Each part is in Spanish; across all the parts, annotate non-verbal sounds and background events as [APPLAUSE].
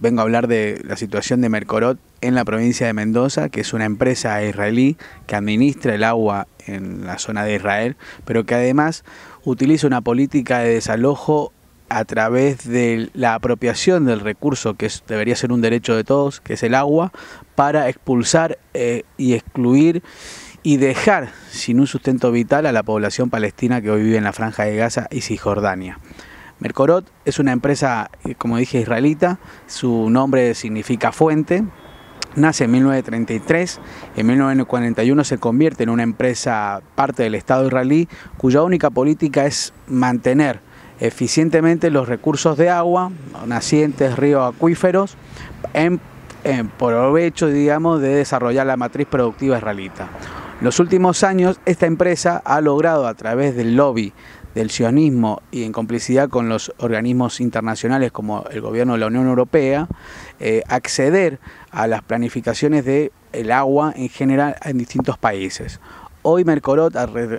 vengo a hablar de la situación de Mercorot en la provincia de Mendoza, que es una empresa israelí que administra el agua en la zona de Israel, pero que además utiliza una política de desalojo a través de la apropiación del recurso, que debería ser un derecho de todos, que es el agua, para expulsar eh, y excluir y dejar sin un sustento vital a la población palestina que hoy vive en la franja de Gaza y Cisjordania. Mercorot es una empresa, eh, como dije, israelita, su nombre significa fuente. Nace en 1933, en 1941 se convierte en una empresa parte del Estado israelí cuya única política es mantener eficientemente los recursos de agua, nacientes, ríos, acuíferos, en, provecho, digamos, de desarrollar la matriz productiva israelita. En los últimos años, esta empresa ha logrado, a través del lobby del sionismo y en complicidad con los organismos internacionales como el gobierno de la Unión Europea, eh, acceder a las planificaciones del agua en general en distintos países. Hoy Mercorot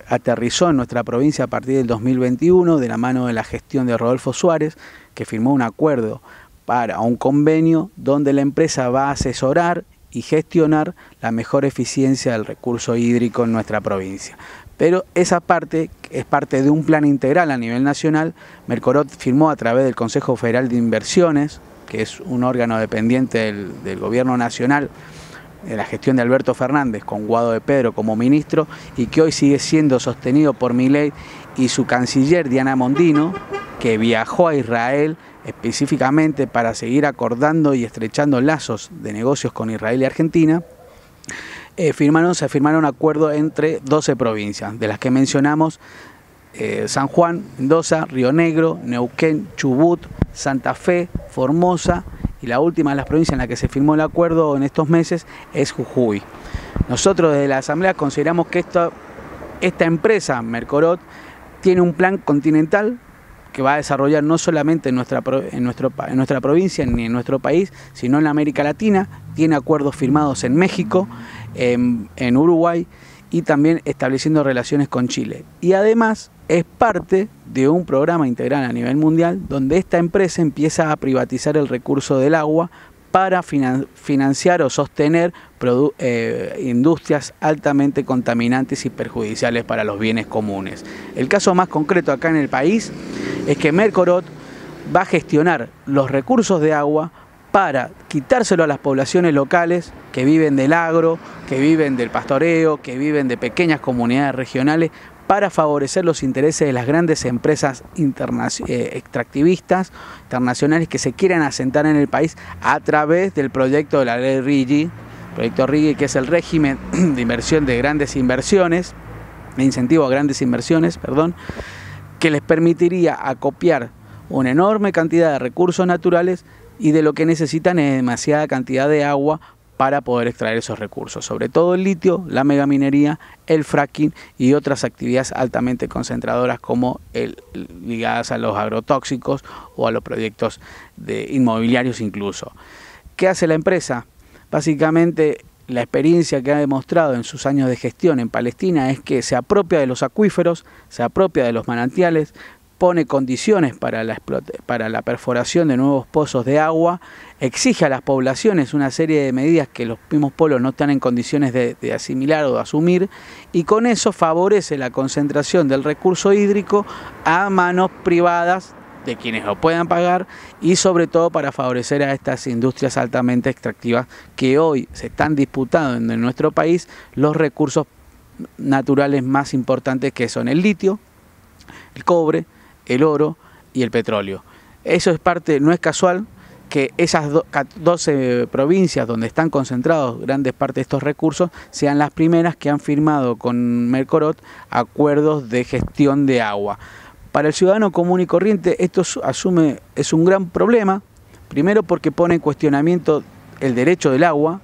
aterrizó en nuestra provincia a partir del 2021 de la mano de la gestión de Rodolfo Suárez, que firmó un acuerdo para un convenio donde la empresa va a asesorar y gestionar la mejor eficiencia del recurso hídrico en nuestra provincia. Pero esa parte es parte de un plan integral a nivel nacional. Mercorot firmó a través del Consejo Federal de Inversiones, que es un órgano dependiente del, Gobierno Nacional, de la gestión de Alberto Fernández, con Guado de Pedro como ministro, y que hoy sigue siendo sostenido por Milei y su canciller Diana Mondino, que viajó a Israel específicamente para seguir acordando y estrechando lazos de negocios con Israel y Argentina. Eh, firmaron, se firmaron acuerdos entre 12 provincias, de las que mencionamos eh, San Juan, Mendoza, Río Negro, Neuquén, Chubut, Santa Fe, Formosa y la última de las provincias en la que se firmó el acuerdo en estos meses es Jujuy. Nosotros desde la Asamblea consideramos que esta empresa, Mercorot, tiene un plan continental que va a desarrollar no solamente en nuestra, nuestro, en nuestra provincia ni en nuestro país, sino en América Latina. Tiene acuerdos firmados en México, en, Uruguay y también estableciendo relaciones con Chile. Y además es parte de un programa integral a nivel mundial donde esta empresa empieza a privatizar el recurso del agua para financiar o sostener eh, industrias altamente contaminantes y perjudiciales para los bienes comunes. El caso más concreto acá en el país es que Mercorot va a gestionar los recursos de agua para quitárselo a las poblaciones locales que viven del agro, que viven del pastoreo, que viven de pequeñas comunidades regionales, para favorecer los intereses de las grandes empresas eh, extractivistas internacionales que se quieran asentar en el país a través del proyecto de la ley RIGI, proyecto RIGI que es el régimen [CLEARS THROAT] de inversión de grandes inversiones, de incentivo a grandes inversiones, perdón, que les permitiría acopiar una enorme cantidad de recursos naturales y de lo que necesitan es demasiada cantidad de agua para poder extraer esos recursos, sobre todo el litio, la megaminería, el fracking y otras actividades altamente concentradoras como el, ligadas a los agrotóxicos o a los proyectos de inmobiliarios incluso. ¿Qué hace la empresa? Básicamente la experiencia que ha demostrado en sus años de gestión en Palestina es que se apropia de los acuíferos, se apropia de los manantiales, pone condiciones para la, para la perforación de nuevos pozos de agua, exige a las poblaciones una serie de medidas que los mismos pueblos no están en condiciones de, de asimilar o de asumir, y con eso favorece la concentración del recurso hídrico a manos privadas de quienes lo puedan pagar y sobre todo para favorecer a estas industrias altamente extractivas que hoy se están disputando en nuestro país los recursos naturales más importantes que son el litio, el cobre, el oro y el petróleo. Eso es parte, no es casual que esas 12 provincias donde están concentrados grandes partes de estos recursos sean las primeras que han firmado con Mercorot acuerdos de gestión de agua. Para el ciudadano común y corriente esto asume es un gran problema, primero porque pone en cuestionamiento el derecho del agua,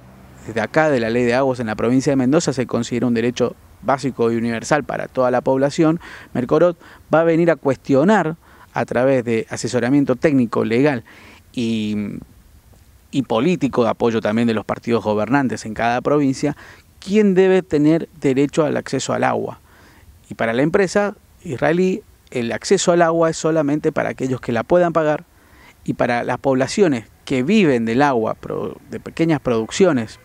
desde acá de la ley de aguas en la provincia de Mendoza se considera un derecho básico y universal para toda la población, Mercorot va a venir a cuestionar a través de asesoramiento técnico, legal y, y político, de apoyo también de los partidos gobernantes en cada provincia, quién debe tener derecho al acceso al agua. Y para la empresa israelí el acceso al agua es solamente para aquellos que la puedan pagar y para las poblaciones que viven del agua, de pequeñas producciones,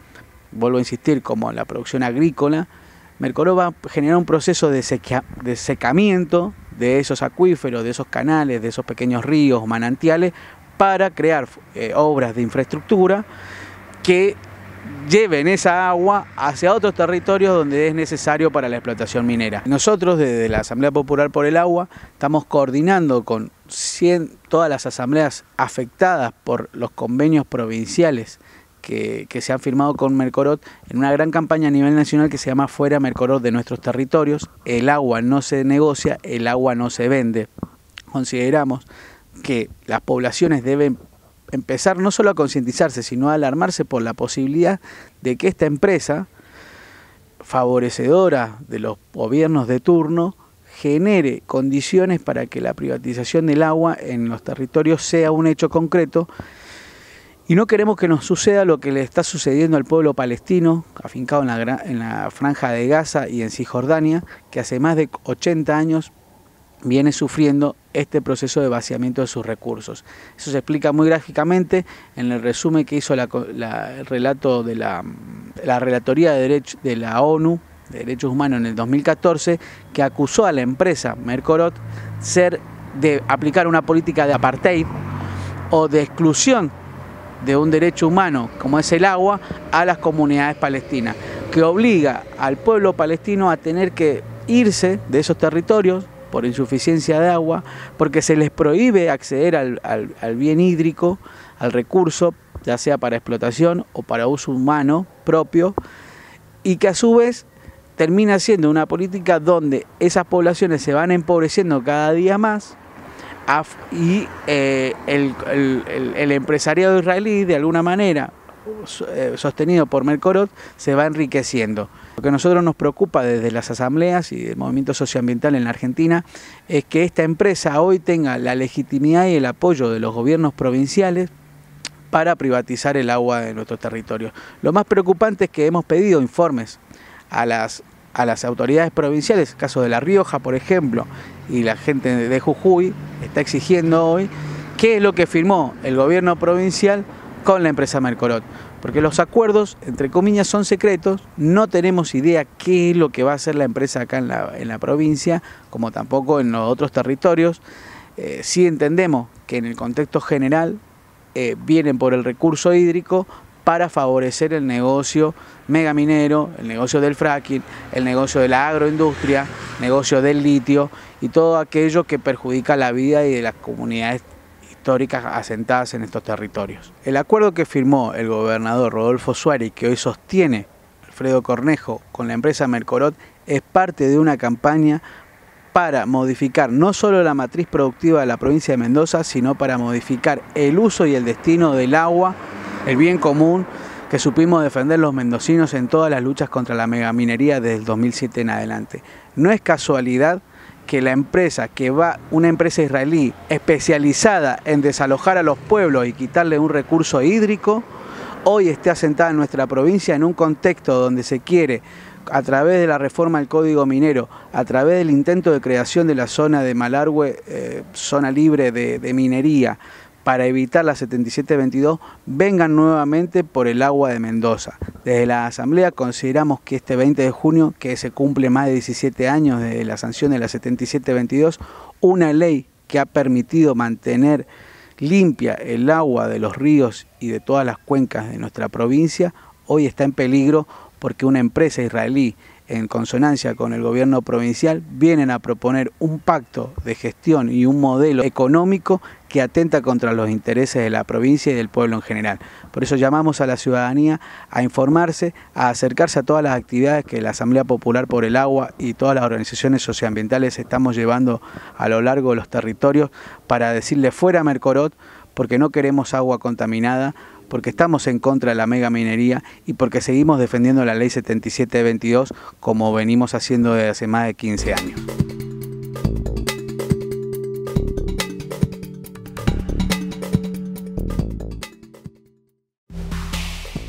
vuelvo a insistir, como la producción agrícola, Mercoroba va a generar un proceso de, secamiento de esos acuíferos, de esos canales, de esos pequeños ríos, manantiales, para crear eh, obras de infraestructura que lleven esa agua hacia otros territorios donde es necesario para la explotación minera. Nosotros desde la Asamblea Popular por el Agua estamos coordinando con todas las asambleas afectadas por los convenios provinciales que, que, se han firmado con Mercorot en una gran campaña a nivel nacional que se llama Fuera Mercorot de nuestros territorios. El agua no se negocia, el agua no se vende. Consideramos que las poblaciones deben empezar no solo a concientizarse, sino a alarmarse por la posibilidad de que esta empresa, favorecedora de los gobiernos de turno, genere condiciones para que la privatización del agua en los territorios sea un hecho concreto. Y no queremos que nos suceda lo que le está sucediendo al pueblo palestino, afincado en la, en la franja de Gaza y en Cisjordania, que hace más de 80 años viene sufriendo este proceso de vaciamiento de sus recursos. Eso se explica muy gráficamente en el resumen que hizo la, el relato de la, Relatoría de Derechos de la ONU de Derechos Humanos en el 2014, que acusó a la empresa Mercorot ser de aplicar una política de apartheid o de exclusión de un derecho humano como es el agua a las comunidades palestinas, que obliga al pueblo palestino a tener que irse de esos territorios por insuficiencia de agua, porque se les prohíbe acceder al, bien hídrico, al recurso, ya sea para explotación o para uso humano propio, y que a su vez termina siendo una política donde esas poblaciones se van empobreciendo cada día más y eh, el, el empresariado israelí de alguna manera eh, sostenido por Mercorot se va enriqueciendo. Lo que a nosotros nos preocupa desde las asambleas y el movimiento socioambiental en la Argentina es que esta empresa hoy tenga la legitimidad y el apoyo de los gobiernos provinciales para privatizar el agua de nuestro territorio. Lo más preocupante es que hemos pedido informes a las, a las autoridades provinciales, el caso de La Rioja, por ejemplo, y la gente de Jujuy está exigiendo hoy qué es lo que firmó el gobierno provincial con la empresa Mercorot, porque los acuerdos, entre comillas, son secretos, no tenemos idea qué es lo que va a hacer la empresa acá en la, en la provincia, como tampoco en los otros territorios. Eh, si entendemos que en el contexto general eh, vienen por el recurso hídrico para favorecer el negocio megaminero, el negocio del fracking, el negocio de la agroindustria, negocio del litio y todo aquello que perjudica la vida y de las comunidades históricas asentadas en estos territorios. El acuerdo que firmó el gobernador Rodolfo Suárez, que hoy sostiene Alfredo Cornejo con la empresa Mercorot, es parte de una campaña para modificar no solo la matriz productiva de la provincia de Mendoza, sino para modificar el uso y el destino del agua, el bien común que supimos defender los mendocinos en todas las luchas contra la megaminería desde el 2007 en adelante. No es casualidad que la empresa que va, una empresa israelí especializada en desalojar a los pueblos y quitarle un recurso hídrico, hoy esté asentada en nuestra provincia en un contexto donde se quiere, a través de la reforma del Código Minero, a través del intento de creación de la zona de Malargüe, eh, zona libre de minería, para evitar la 7722 vengan nuevamente por el agua de Mendoza. Desde la Asamblea consideramos que este 20 de junio, que se cumple más de 17 años desde la sanción de la 7722, una ley que ha permitido mantener limpia el agua de los ríos y de todas las cuencas de nuestra provincia, hoy está en peligro porque una empresa israelí en consonancia con el gobierno provincial, vienen a proponer un pacto de gestión y un modelo económico que atenta contra los intereses de la provincia y del pueblo en general. Por eso llamamos a la ciudadanía a informarse, a acercarse a todas las actividades que la Asamblea Popular por el Agua y todas las organizaciones socioambientales estamos llevando a lo largo de los territorios para decirle fuera Mercorot, porque no queremos agua contaminada, porque estamos en contra de la mega minería y porque seguimos defendiendo la ley 7722 como venimos haciendo desde hace más de 15 años.